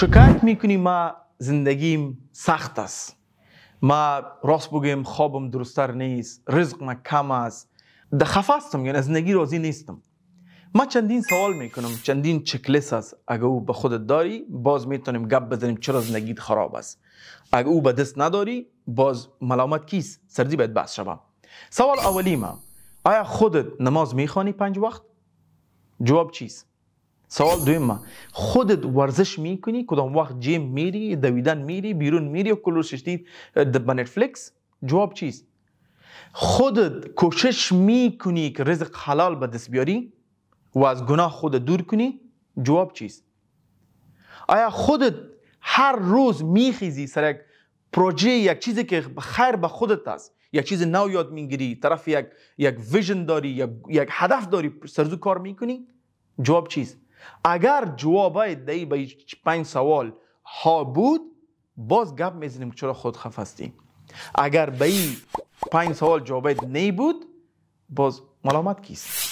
شکایت میکنی ما زندگیم سخت است ما راست بگیم خوابم درستتر نیست رزق ما کم است ده خفاستم یعنی زندگی راضی نیستم ما چندین سوال میکنم چندین چکلیس است اگر او به خودت داری باز میتونیم گپ بزنیم چرا زندگیت خراب است اگر او به دست نداری باز ملامت کیست سردی باید بحث شوم سوال اولی ما آیا خودت نماز میخوانی پنج وقت جواب چیست سوال دویم خودت ورزش میکنی کدام وقت جیم میری دویدن میری بیرون میری و شدید د با جواب چیست خودت کوشش میکنی که رزق حلال به دست بیاری و از گناه خودت دور کنی جواب چیست آیا خودت هر روز میخیزی سر یک پروژه یک چیزی که خیر به خودت است یک چیز نو یاد میگیری طرف یک یک ویژن داری یک, یک هدف داری سرزو کار میکنی جواب چیست اگر جواب دهی به پنج سوال ها بود باز گپ میزنیم که چرا خود هستیم اگر به این پنج سوال جواب نی بود باز ملامت کیست